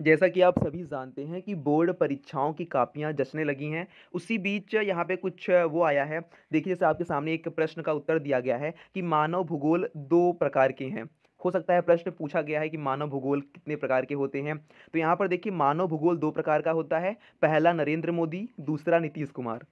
जैसा कि आप सभी जानते हैं कि बोर्ड परीक्षाओं की कापियां जचने लगी हैं उसी बीच यहाँ पे कुछ वो आया है देखिए जैसे आपके सामने एक प्रश्न का उत्तर दिया गया है कि मानव भूगोल दो प्रकार के हैं हो सकता है प्रश्न पूछा गया है कि मानव भूगोल कितने प्रकार के होते हैं तो यहाँ पर देखिए मानव भूगोल दो प्रकार का होता है पहला नरेंद्र मोदी दूसरा नीतीश कुमार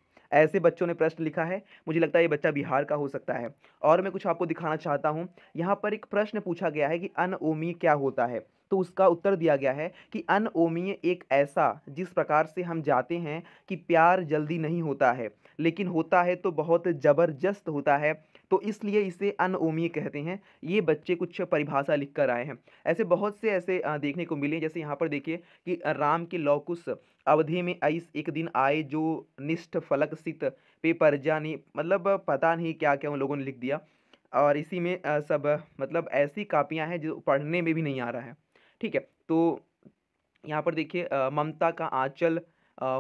ऐसे बच्चों ने प्रश्न लिखा है मुझे लगता है ये बच्चा बिहार का हो सकता है और मैं कुछ आपको दिखाना चाहता हूँ यहाँ पर एक प्रश्न पूछा गया है कि अनओमी क्या होता है तो उसका उत्तर दिया गया है कि अनओमीय एक ऐसा जिस प्रकार से हम जाते हैं कि प्यार जल्दी नहीं होता है लेकिन होता है तो बहुत ज़बरदस्त होता है तो इसलिए इसे अनओमीय कहते हैं ये बच्चे कुछ परिभाषा लिख कर आए हैं ऐसे बहुत से ऐसे देखने को मिले जैसे यहाँ पर देखिए कि राम के लौकुश अवधि में ऐस एक दिन आए जो निष्ठ फलक सित पे परजा ने मतलब पता नहीं क्या क्या उन लोगों ने लिख दिया और इसी में सब मतलब ऐसी कापियाँ हैं जो पढ़ने में भी नहीं आ रहा है ठीक है तो यहाँ पर देखिए ममता का आंचल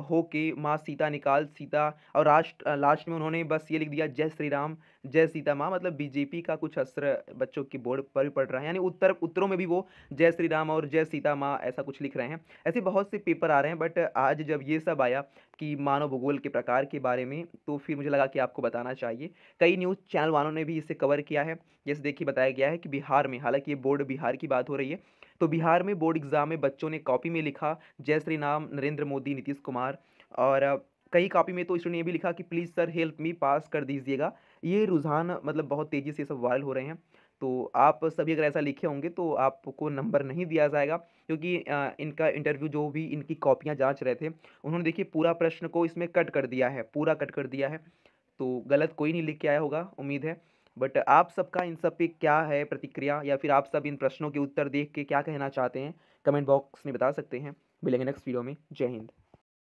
हो के माँ सीता निकाल सीता और लास्ट लास्ट में उन्होंने बस ये लिख दिया जय श्री राम जय सीता माँ मतलब बीजेपी का कुछ अस्त्र बच्चों की बोर्ड पर भी पड़ रहा है यानी उत्तर उत्तरों में भी वो जय श्री राम और जय सीता माँ ऐसा कुछ लिख रहे हैं ऐसे बहुत से पेपर आ रहे हैं बट आज जब ये सब आया कि मानव भूगोल के प्रकार के बारे में तो फिर मुझे लगा कि आपको बताना चाहिए कई न्यूज़ चैनल वालों ने भी इसे कवर किया है जैसे देखिए बताया गया है कि बिहार में हालांकि ये बोर्ड बिहार की बात हो रही है तो बिहार में बोर्ड एग्ज़ाम में बच्चों ने कॉपी में लिखा जय श्री राम नरेंद्र मोदी नीतीश कुमार और कई कॉपी में तो इसने ये भी लिखा कि please sir help me pass कर दीजिएगा ये रुझान मतलब बहुत तेज़ी से सब वायरल हो रहे हैं तो आप सभी अगर ऐसा लिखे होंगे तो आपको नंबर नहीं दिया जाएगा क्योंकि इनका इंटरव्यू जो भी इनकी कॉपियाँ जाँच रहे थे उन्होंने देखिए पूरा प्रश्न को इसमें कट कर दिया है पूरा कट कर दिया है तो गलत कोई नहीं लिख के आया होगा उम्मीद है बट आप सबका इन सब पे क्या है प्रतिक्रिया या फिर आप सब इन प्रश्नों के उत्तर देख के क्या कहना चाहते हैं कमेंट बॉक्स में बता सकते हैं मिलेंगे नेक्स्ट वीडियो में जय हिंद